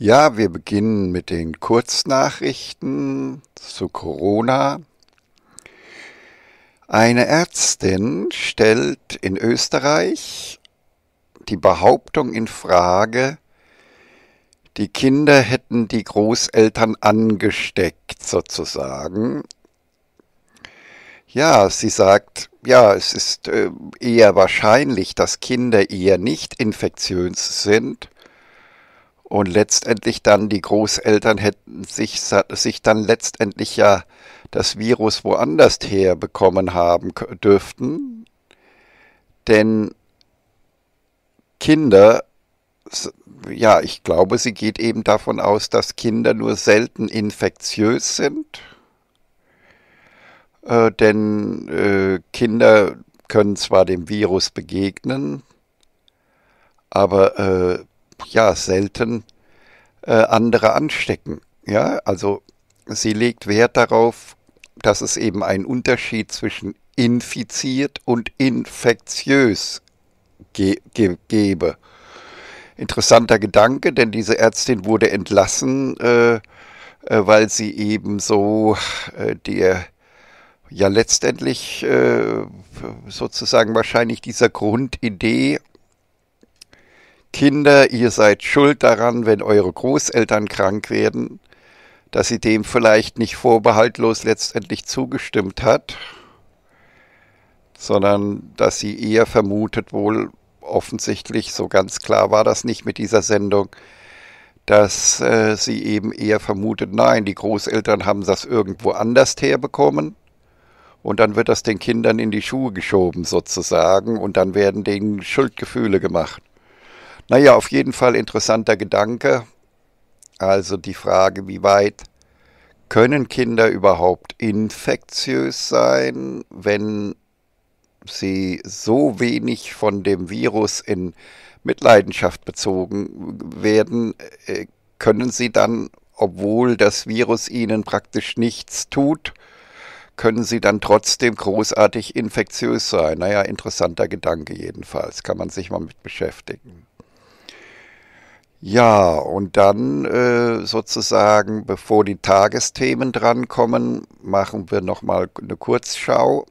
Ja, wir beginnen mit den Kurznachrichten zu Corona. Eine Ärztin stellt in Österreich die Behauptung in Frage, die Kinder hätten die Großeltern angesteckt sozusagen. Ja, sie sagt, ja, es ist äh, eher wahrscheinlich, dass Kinder eher nicht infektiös sind und letztendlich dann die Großeltern hätten sich, sich dann letztendlich ja das Virus woanders her bekommen haben dürften. Denn Kinder, ja, ich glaube, sie geht eben davon aus, dass Kinder nur selten infektiös sind. Äh, denn äh, Kinder können zwar dem Virus begegnen, aber äh, ja selten äh, andere anstecken. Ja, also sie legt Wert darauf, dass es eben einen Unterschied zwischen infiziert und infektiös ge ge gebe. Interessanter Gedanke, denn diese Ärztin wurde entlassen, äh, äh weil sie eben so äh, der ja letztendlich äh, sozusagen wahrscheinlich dieser Grundidee Kinder, ihr seid schuld daran, wenn eure Großeltern krank werden, dass sie dem vielleicht nicht vorbehaltlos letztendlich zugestimmt hat, sondern dass sie eher vermutet wohl offensichtlich, so ganz klar war das nicht mit dieser Sendung, dass äh, sie eben eher vermutet, nein, die Großeltern haben das irgendwo anders herbekommen und dann wird das den Kindern in die Schuhe geschoben sozusagen und dann werden denen Schuldgefühle gemacht. Naja, auf jeden Fall interessanter Gedanke. Also die Frage, wie weit können Kinder überhaupt infektiös sein, wenn sie so wenig von dem Virus in Mitleidenschaft bezogen werden, äh, können sie dann, obwohl das Virus ihnen praktisch nichts tut, können sie dann trotzdem großartig infektiös sein. Naja, interessanter Gedanke jedenfalls, kann man sich mal mit beschäftigen. Ja, und dann äh, sozusagen, bevor die Tagesthemen drankommen, machen wir nochmal eine Kurzschau.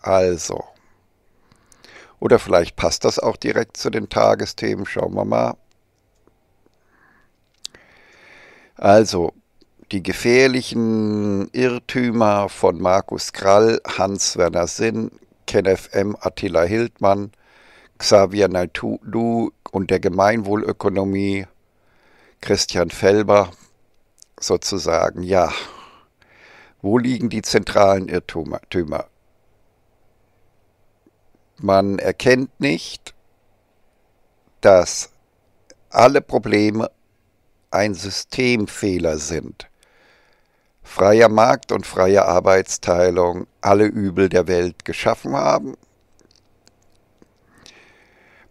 Also. Oder vielleicht passt das auch direkt zu den Tagesthemen, schauen wir mal. Also, die gefährlichen Irrtümer von Markus Krall, Hans-Werner Sinn, KenFM, Attila Hildmann, Xavier Naidoo und der Gemeinwohlökonomie Christian Felber sozusagen, ja, wo liegen die zentralen Irrtümer? Man erkennt nicht, dass alle Probleme ein Systemfehler sind. Freier Markt und freie Arbeitsteilung alle Übel der Welt geschaffen haben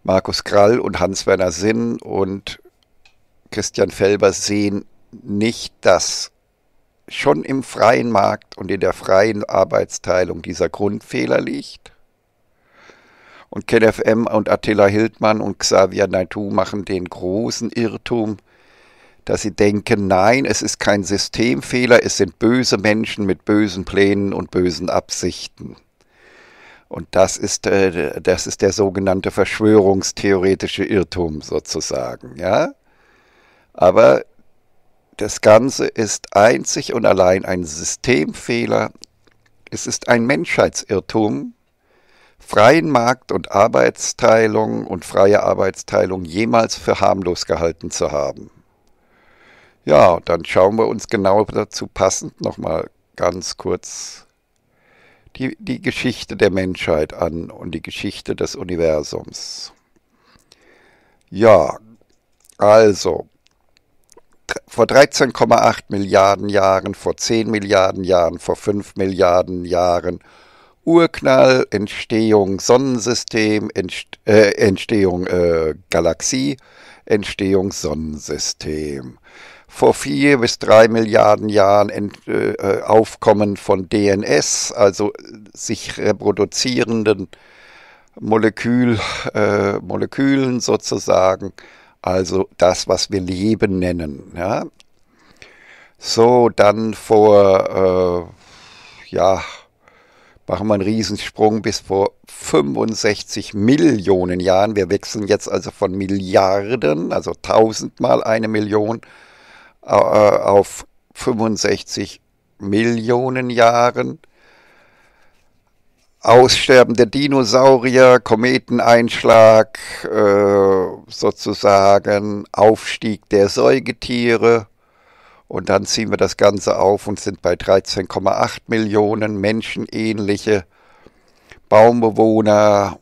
Markus Krall und Hans-Werner Sinn und Christian Felber sehen nicht, dass schon im freien Markt und in der freien Arbeitsteilung dieser Grundfehler liegt. Und KenFM und Attila Hildmann und Xavier Naitu machen den großen Irrtum, dass sie denken, nein, es ist kein Systemfehler, es sind böse Menschen mit bösen Plänen und bösen Absichten. Und das ist, äh, das ist der sogenannte verschwörungstheoretische Irrtum sozusagen, ja. Aber das Ganze ist einzig und allein ein Systemfehler. Es ist ein Menschheitsirrtum. Freien Markt und Arbeitsteilung und freie Arbeitsteilung jemals für harmlos gehalten zu haben. Ja, dann schauen wir uns genau dazu passend nochmal ganz kurz die, die Geschichte der Menschheit an und die Geschichte des Universums. Ja, also, vor 13,8 Milliarden Jahren, vor 10 Milliarden Jahren, vor 5 Milliarden Jahren, Urknall, Entstehung Sonnensystem, äh, Entstehung äh, Galaxie, Entstehung Sonnensystem vor vier bis drei Milliarden Jahren Ent, äh, äh Aufkommen von DNS, also sich reproduzierenden Molekül, äh, Molekülen sozusagen, also das, was wir Leben nennen. Ja? So, dann vor, äh, ja, machen wir einen Riesensprung bis vor 65 Millionen Jahren. Wir wechseln jetzt also von Milliarden, also tausendmal eine Million, äh, auf 65 Millionen Jahren. Aussterben der Dinosaurier, Kometeneinschlag, äh, sozusagen Aufstieg der Säugetiere. Und dann ziehen wir das Ganze auf und sind bei 13,8 Millionen menschenähnliche Baumbewohner,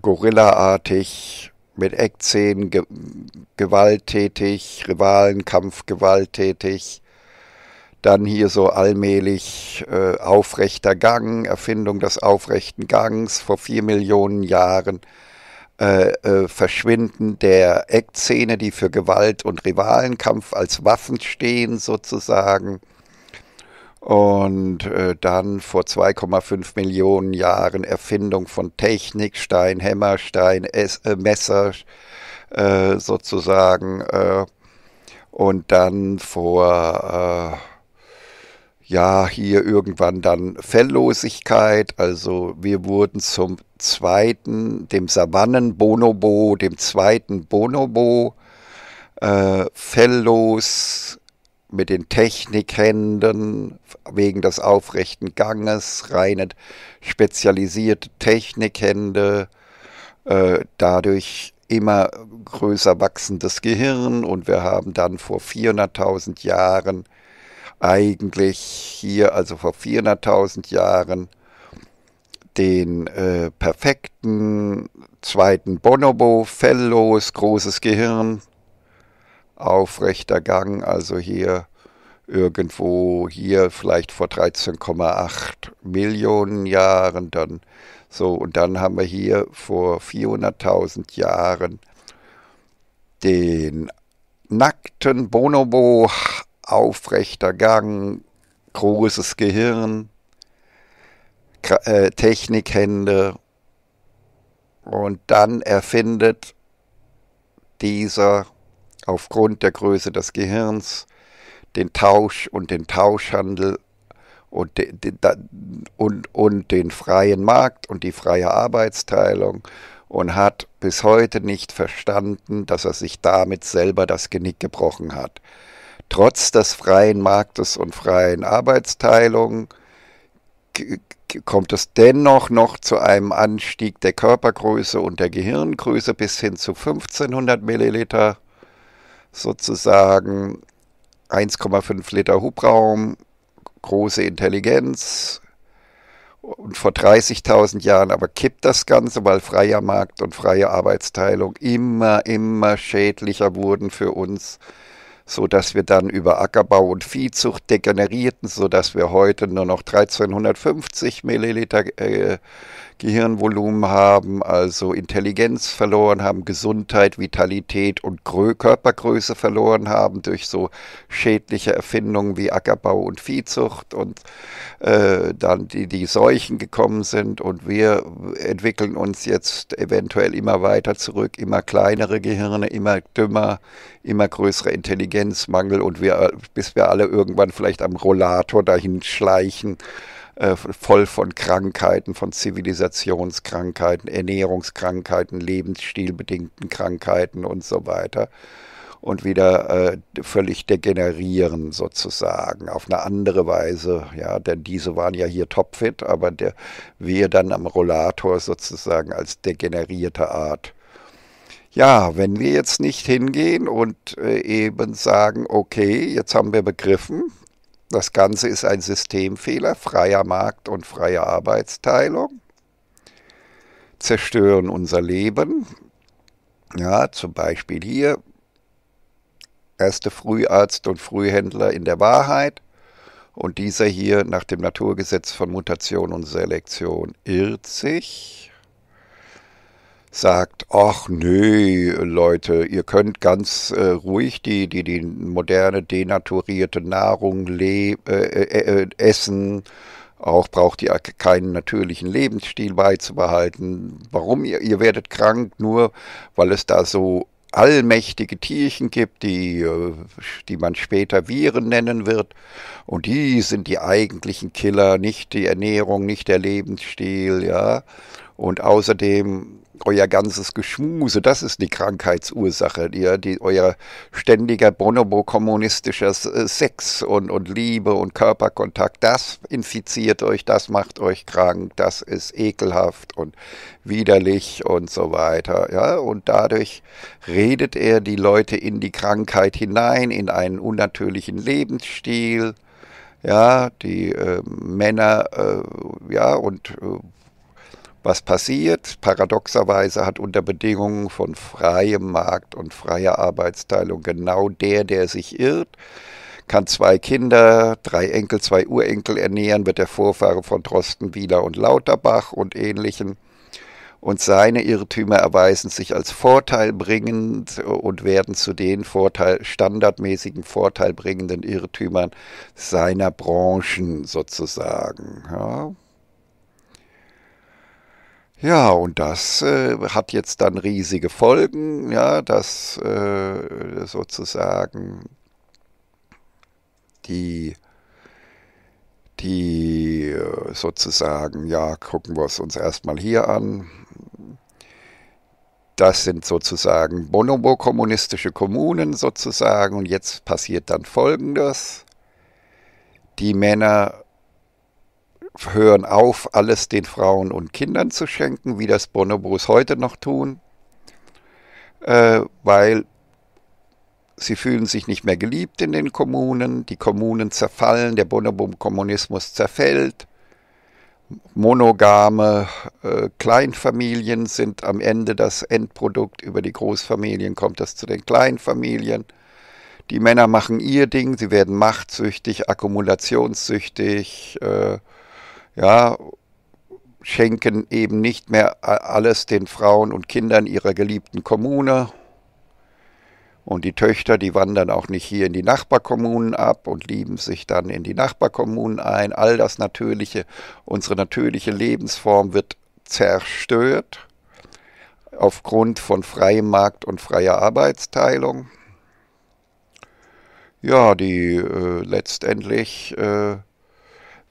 gorillaartig, mit Eckzähnen ge gewalttätig, Rivalenkampf gewalttätig. Dann hier so allmählich äh, aufrechter Gang, Erfindung des aufrechten Gangs vor vier Millionen Jahren, äh, äh, Verschwinden der Eckzähne, die für Gewalt und Rivalenkampf als Waffen stehen sozusagen. Und äh, dann vor 2,5 Millionen Jahren Erfindung von Technik, Stein, Hämmer, Stein, es äh, Messer äh, sozusagen. Äh, und dann vor, äh, ja, hier irgendwann dann Felllosigkeit. Also wir wurden zum zweiten, dem Savannen-Bonobo, dem zweiten Bonobo äh, felllos mit den Technikhänden wegen des aufrechten Ganges, reine spezialisierte Technikhände, äh, dadurch immer größer wachsendes Gehirn und wir haben dann vor 400.000 Jahren eigentlich hier, also vor 400.000 Jahren, den äh, perfekten zweiten Bonobo, felllos, großes Gehirn, aufrechter Gang, also hier irgendwo hier vielleicht vor 13,8 Millionen Jahren dann so und dann haben wir hier vor 400.000 Jahren den nackten Bonobo aufrechter Gang, großes Gehirn, äh, Technikhände und dann erfindet dieser aufgrund der Größe des Gehirns den Tausch und den Tauschhandel und, de, de, und, und den freien Markt und die freie Arbeitsteilung und hat bis heute nicht verstanden, dass er sich damit selber das Genick gebrochen hat. Trotz des freien Marktes und freien Arbeitsteilung kommt es dennoch noch zu einem Anstieg der Körpergröße und der Gehirngröße bis hin zu 1500 Milliliter sozusagen 1,5 Liter Hubraum, große Intelligenz. Und vor 30.000 Jahren aber kippt das Ganze, weil freier Markt und freie Arbeitsteilung immer, immer schädlicher wurden für uns, sodass wir dann über Ackerbau und Viehzucht degenerierten, sodass wir heute nur noch 1350 Milliliter äh, Gehirnvolumen haben, also Intelligenz verloren haben, Gesundheit, Vitalität und Grö Körpergröße verloren haben durch so schädliche Erfindungen wie Ackerbau und Viehzucht und äh, dann die, die Seuchen gekommen sind und wir entwickeln uns jetzt eventuell immer weiter zurück, immer kleinere Gehirne, immer dümmer, immer größere Intelligenzmangel und wir, äh, bis wir alle irgendwann vielleicht am Rollator dahin schleichen äh, voll von Krankheiten, von Zivilisationskrankheiten, Ernährungskrankheiten, lebensstilbedingten Krankheiten und so weiter und wieder äh, völlig degenerieren sozusagen auf eine andere Weise. Ja, denn diese waren ja hier topfit, aber der, wir dann am Rollator sozusagen als degenerierte Art. Ja, wenn wir jetzt nicht hingehen und äh, eben sagen, okay, jetzt haben wir begriffen, das Ganze ist ein Systemfehler, freier Markt und freie Arbeitsteilung zerstören unser Leben. Ja, zum Beispiel hier erste Früharzt und Frühhändler in der Wahrheit und dieser hier nach dem Naturgesetz von Mutation und Selektion irrt sich sagt, ach nö, Leute, ihr könnt ganz äh, ruhig die, die, die moderne, denaturierte Nahrung äh äh, äh, äh, essen. Auch braucht ihr keinen natürlichen Lebensstil beizubehalten. Warum? Ihr, ihr werdet krank, nur weil es da so allmächtige Tierchen gibt, die, äh, die man später Viren nennen wird. Und die sind die eigentlichen Killer, nicht die Ernährung, nicht der Lebensstil, ja. Und außerdem euer ganzes Geschmuse, das ist die Krankheitsursache, die, die euer ständiger bonobo-kommunistischer äh, Sex und, und Liebe und Körperkontakt, das infiziert euch, das macht euch krank, das ist ekelhaft und widerlich und so weiter. Ja? Und dadurch redet er die Leute in die Krankheit hinein, in einen unnatürlichen Lebensstil. Ja, die äh, Männer, äh, ja, und äh, was passiert? Paradoxerweise hat unter Bedingungen von freiem Markt und freier Arbeitsteilung genau der, der sich irrt, kann zwei Kinder, drei Enkel, zwei Urenkel ernähren, wird der Vorfahre von Drosten, Wieler und Lauterbach und ähnlichen. Und seine Irrtümer erweisen sich als vorteilbringend und werden zu den Vorteil, standardmäßigen vorteilbringenden Irrtümern seiner Branchen sozusagen. Ja, ja, und das äh, hat jetzt dann riesige Folgen, ja, dass äh, sozusagen die, die äh, sozusagen, ja, gucken wir es uns erstmal hier an. Das sind sozusagen bonobo-kommunistische Kommunen sozusagen. Und jetzt passiert dann Folgendes. Die Männer hören auf, alles den Frauen und Kindern zu schenken, wie das Bonobos heute noch tun, äh, weil sie fühlen sich nicht mehr geliebt in den Kommunen, die Kommunen zerfallen, der Bonobo-Kommunismus zerfällt, monogame äh, Kleinfamilien sind am Ende das Endprodukt, über die Großfamilien kommt das zu den Kleinfamilien. Die Männer machen ihr Ding, sie werden machtsüchtig, akkumulationssüchtig, äh, ja, schenken eben nicht mehr alles den Frauen und Kindern ihrer geliebten Kommune. Und die Töchter, die wandern auch nicht hier in die Nachbarkommunen ab und lieben sich dann in die Nachbarkommunen ein. All das Natürliche, unsere natürliche Lebensform wird zerstört aufgrund von freiem Markt und freier Arbeitsteilung. Ja, die äh, letztendlich äh,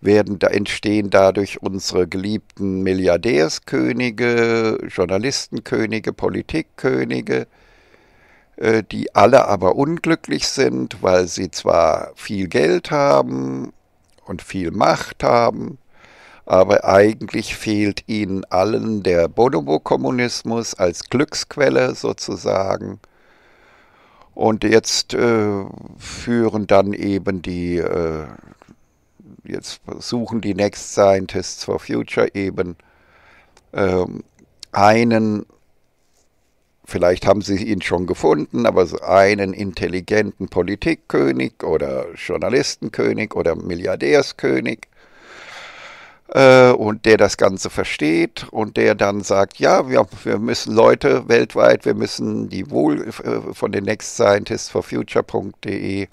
werden da entstehen dadurch unsere geliebten Milliardärskönige, Journalistenkönige, Politikkönige, äh, die alle aber unglücklich sind, weil sie zwar viel Geld haben und viel Macht haben, aber eigentlich fehlt ihnen allen der Bonobo-Kommunismus als Glücksquelle sozusagen. Und jetzt äh, führen dann eben die äh, jetzt versuchen die Next Scientists for Future eben ähm, einen, vielleicht haben sie ihn schon gefunden, aber so einen intelligenten Politikkönig oder Journalistenkönig oder Milliardärskönig, äh, und der das Ganze versteht und der dann sagt, ja, wir, wir müssen Leute weltweit, wir müssen die Wohl äh, von den Next Scientists for Future.de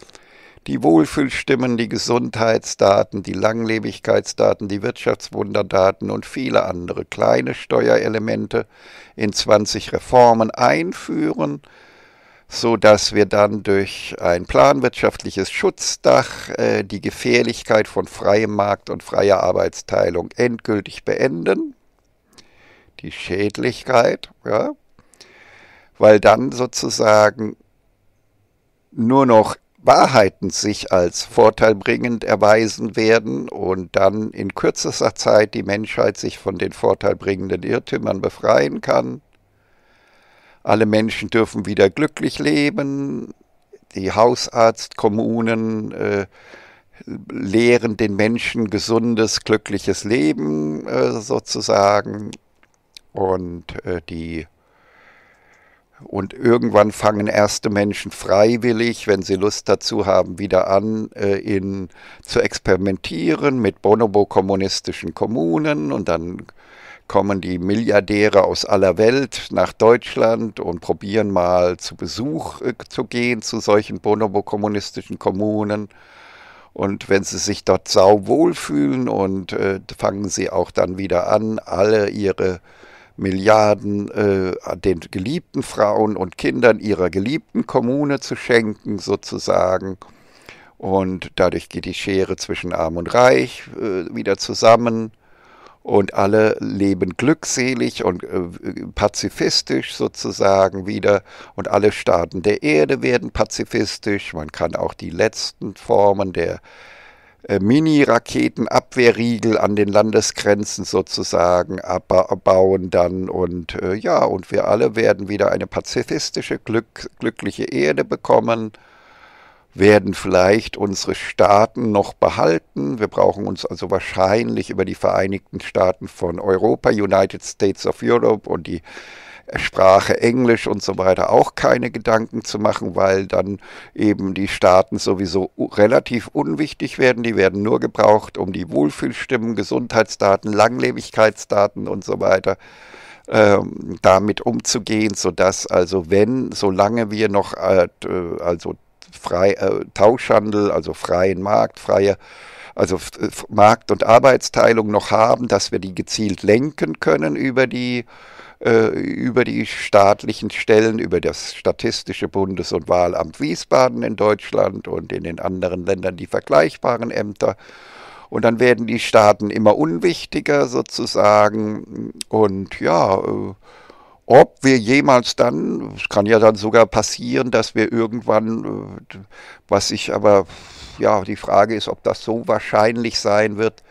die Wohlfühlstimmen, die Gesundheitsdaten, die Langlebigkeitsdaten, die Wirtschaftswunderdaten und viele andere kleine Steuerelemente in 20 Reformen einführen, sodass wir dann durch ein planwirtschaftliches Schutzdach äh, die Gefährlichkeit von freiem Markt und freier Arbeitsteilung endgültig beenden. Die Schädlichkeit, ja, weil dann sozusagen nur noch Wahrheiten sich als vorteilbringend erweisen werden und dann in kürzester Zeit die Menschheit sich von den vorteilbringenden Irrtümern befreien kann. Alle Menschen dürfen wieder glücklich leben. Die Hausarztkommunen äh, lehren den Menschen gesundes, glückliches Leben äh, sozusagen. Und äh, die und irgendwann fangen erste Menschen freiwillig, wenn sie Lust dazu haben, wieder an, äh, in, zu experimentieren mit bonobo-kommunistischen Kommunen. Und dann kommen die Milliardäre aus aller Welt nach Deutschland und probieren mal zu Besuch äh, zu gehen zu solchen bonobo-kommunistischen Kommunen. Und wenn sie sich dort sauwohl fühlen und äh, fangen sie auch dann wieder an, alle ihre Milliarden äh, den geliebten Frauen und Kindern ihrer geliebten Kommune zu schenken, sozusagen. Und dadurch geht die Schere zwischen Arm und Reich äh, wieder zusammen. Und alle leben glückselig und äh, pazifistisch sozusagen wieder. Und alle Staaten der Erde werden pazifistisch. Man kann auch die letzten Formen der äh, äh, Mini-Raketenabwehrriegel an den Landesgrenzen sozusagen abbauen dann und äh, ja, und wir alle werden wieder eine pazifistische, glück, glückliche Erde bekommen werden vielleicht unsere Staaten noch behalten. Wir brauchen uns also wahrscheinlich über die Vereinigten Staaten von Europa, United States of Europe und die Sprache Englisch und so weiter auch keine Gedanken zu machen, weil dann eben die Staaten sowieso relativ unwichtig werden. Die werden nur gebraucht, um die Wohlfühlstimmen, Gesundheitsdaten, Langlebigkeitsdaten und so weiter ähm, damit umzugehen, sodass also wenn, solange wir noch äh, also frei, äh, Tauschhandel, also freien Markt, freie also Markt- und Arbeitsteilung noch haben, dass wir die gezielt lenken können über die äh, über die staatlichen Stellen, über das Statistische Bundes- und Wahlamt Wiesbaden in Deutschland und in den anderen Ländern die vergleichbaren Ämter. Und dann werden die Staaten immer unwichtiger sozusagen. Und ja, äh, ob wir jemals dann, es kann ja dann sogar passieren, dass wir irgendwann, äh, was ich aber, ja, die Frage ist, ob das so wahrscheinlich sein wird,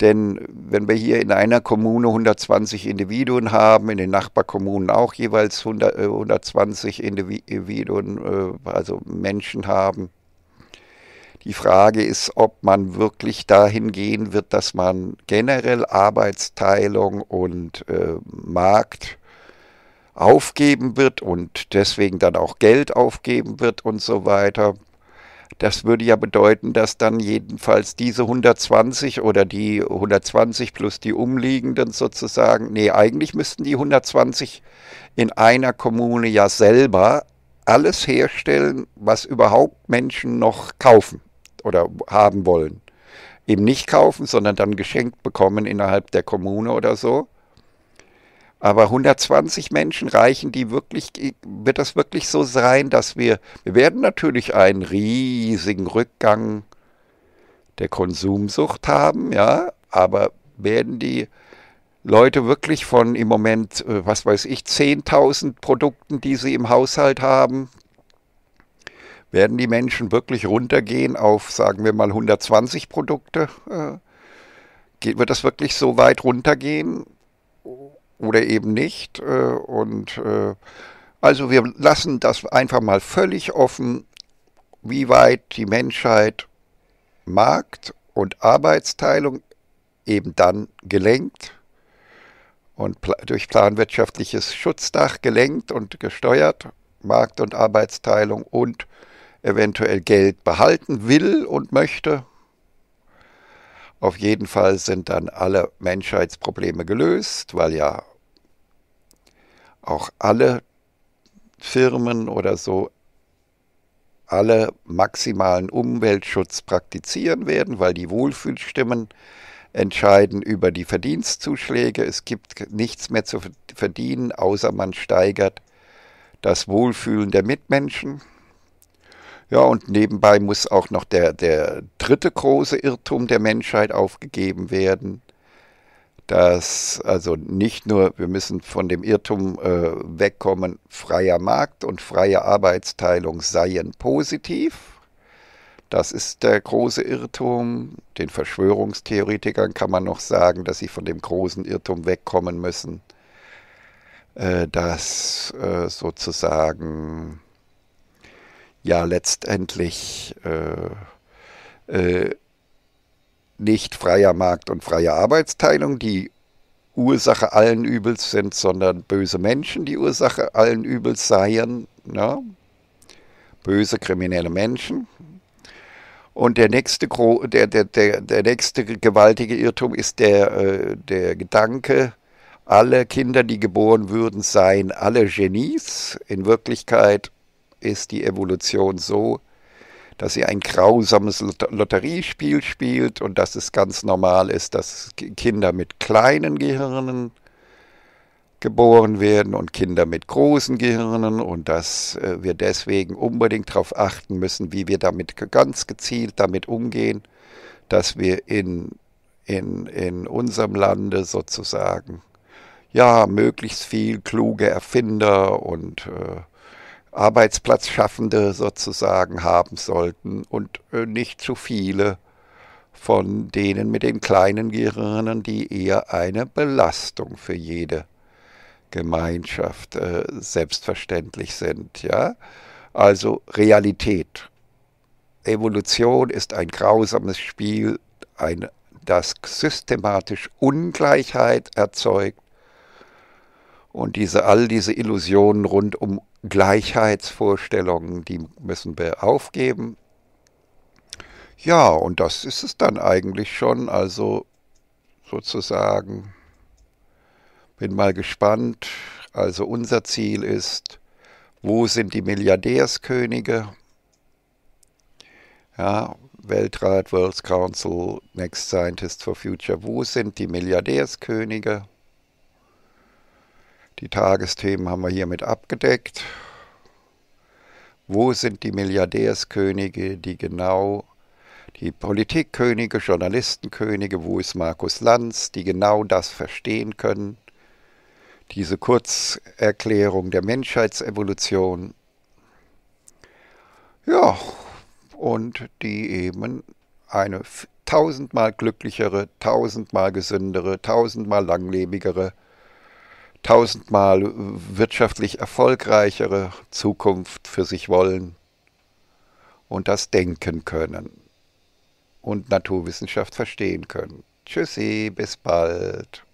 denn wenn wir hier in einer Kommune 120 Individuen haben, in den Nachbarkommunen auch jeweils 100, 120 äh, Individuen, äh, also Menschen haben, die Frage ist, ob man wirklich dahin gehen wird, dass man generell Arbeitsteilung und äh, Markt aufgeben wird und deswegen dann auch Geld aufgeben wird und so weiter. Das würde ja bedeuten, dass dann jedenfalls diese 120 oder die 120 plus die umliegenden sozusagen, nee, eigentlich müssten die 120 in einer Kommune ja selber alles herstellen, was überhaupt Menschen noch kaufen oder haben wollen. Eben nicht kaufen, sondern dann geschenkt bekommen innerhalb der Kommune oder so. Aber 120 Menschen reichen die wirklich, wird das wirklich so sein, dass wir, wir werden natürlich einen riesigen Rückgang der Konsumsucht haben, ja, aber werden die Leute wirklich von im Moment, äh, was weiß ich, 10.000 Produkten, die sie im Haushalt haben, werden die Menschen wirklich runtergehen auf, sagen wir mal, 120 Produkte? Äh, wird das wirklich so weit runtergehen? oder eben nicht. Äh, und äh, also wir lassen das einfach mal völlig offen, wie weit die Menschheit Markt- und Arbeitsteilung eben dann gelenkt und durch planwirtschaftliches Schutzdach gelenkt und gesteuert, Markt- und Arbeitsteilung und eventuell Geld behalten will und möchte auf jeden Fall sind dann alle Menschheitsprobleme gelöst, weil ja auch alle Firmen oder so alle maximalen Umweltschutz praktizieren werden, weil die Wohlfühlstimmen entscheiden über die Verdienstzuschläge. Es gibt nichts mehr zu verdienen, außer man steigert das Wohlfühlen der Mitmenschen. Ja, und nebenbei muss auch noch der, der dritte große Irrtum der Menschheit aufgegeben werden. Dass also nicht nur, wir müssen von dem Irrtum äh, wegkommen, freier Markt und freie Arbeitsteilung seien positiv. Das ist der große Irrtum. Den Verschwörungstheoretikern kann man noch sagen, dass sie von dem großen Irrtum wegkommen müssen, äh, dass äh, sozusagen ja letztendlich äh, äh, nicht freier Markt und freie Arbeitsteilung, die Ursache allen Übels sind, sondern böse Menschen die Ursache allen Übels seien. Ne? Böse kriminelle Menschen. Und der nächste, der, der, der, der nächste gewaltige Irrtum ist der, äh, der Gedanke, alle Kinder, die geboren würden, seien alle Genies. In Wirklichkeit ist die Evolution so, dass sie ein grausames Lotteriespiel spielt und dass es ganz normal ist, dass Kinder mit kleinen Gehirnen geboren werden und Kinder mit großen Gehirnen und dass äh, wir deswegen unbedingt darauf achten müssen, wie wir damit ganz gezielt damit umgehen, dass wir in, in, in unserem Lande sozusagen ja möglichst viel kluge Erfinder und äh, Arbeitsplatzschaffende sozusagen haben sollten und äh, nicht zu viele von denen mit den kleinen Gehirnen, die eher eine Belastung für jede Gemeinschaft äh, selbstverständlich sind. Ja? Also Realität. Evolution ist ein grausames Spiel, ein, das systematisch Ungleichheit erzeugt. Und diese, all diese Illusionen rund um Gleichheitsvorstellungen, die müssen wir aufgeben. Ja, und das ist es dann eigentlich schon. Also sozusagen, bin mal gespannt. Also unser Ziel ist, wo sind die Milliardärskönige? Ja, Weltrat, World Council, Next Scientist for Future, wo sind die Milliardärskönige? Die Tagesthemen haben wir hiermit abgedeckt. Wo sind die Milliardärskönige, die genau die Politikkönige, Journalistenkönige, wo ist Markus Lanz, die genau das verstehen können? Diese Kurzerklärung der Menschheitsevolution. Ja, und die eben eine tausendmal glücklichere, tausendmal gesündere, tausendmal langlebigere tausendmal wirtschaftlich erfolgreichere Zukunft für sich wollen und das denken können und Naturwissenschaft verstehen können. Tschüssi, bis bald.